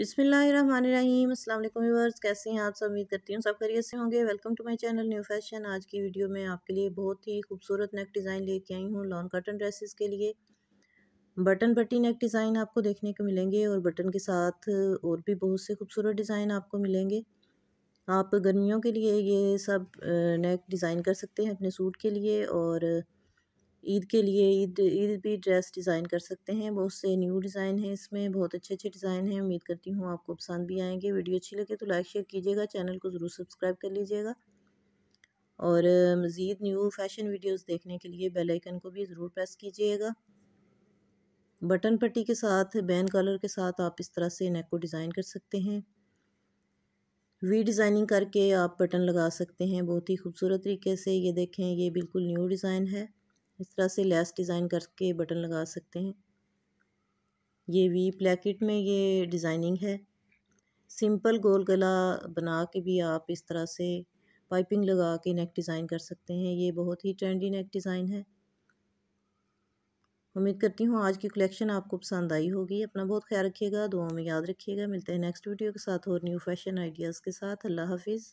बिसमीम असल कैसे हैं आप सब उम्मीद करती हूँ सब खरीत से होंगे welcome to my channel new fashion आज की वीडियो में आपके लिए बहुत ही खूबसूरत नेक डिज़ाइन लेके आई हूँ लॉन्ग कटन ड्रेसेस के लिए बटन पट्टी नेक डिज़ाइन आपको देखने को मिलेंगे और बटन के साथ और भी बहुत से खूबसूरत डिज़ाइन आपको मिलेंगे आप गर्मियों के लिए ये सब नेक डिज़ाइन कर सकते हैं अपने सूट के लिए और ईद के लिए ईद ईद भी ड्रेस डिज़ाइन कर सकते हैं बहुत से न्यू डिज़ाइन हैं इसमें बहुत अच्छे अच्छे डिज़ाइन हैं उम्मीद करती हूँ आपको पसंद भी आएंगे वीडियो अच्छी लगे तो लाइक शेयर कीजिएगा चैनल को ज़रूर सब्सक्राइब कर लीजिएगा और मज़ीद न्यू फैशन वीडियोज़ देखने के लिए बेल आइकन को भी ज़रूर प्रेस कीजिएगा बटन पट्टी के साथ बैन कलर के साथ आप इस तरह से नेक को डिज़ाइन कर सकते हैं वी डिज़ाइनिंग करके आप बटन लगा सकते हैं बहुत ही खूबसूरत तरीके से ये देखें ये बिल्कुल न्यू डिज़ाइन है इस तरह से लेस डिज़ाइन करके बटन लगा सकते हैं ये वी प्लेकेट में ये डिज़ाइनिंग है सिंपल गोल गला बना के भी आप इस तरह से पाइपिंग लगा के नेक डिज़ाइन कर सकते हैं ये बहुत ही ट्रेंडी नेक डिज़ाइन है उम्मीद करती हूँ आज की कलेक्शन आपको पसंद आई होगी अपना बहुत ख्याल रखिएगा दुआओं में याद रखिएगा मिलते हैं नेक्स्ट वीडियो के साथ और न्यू फैशन आइडियाज़ के साथ अल्लाह हाफिज़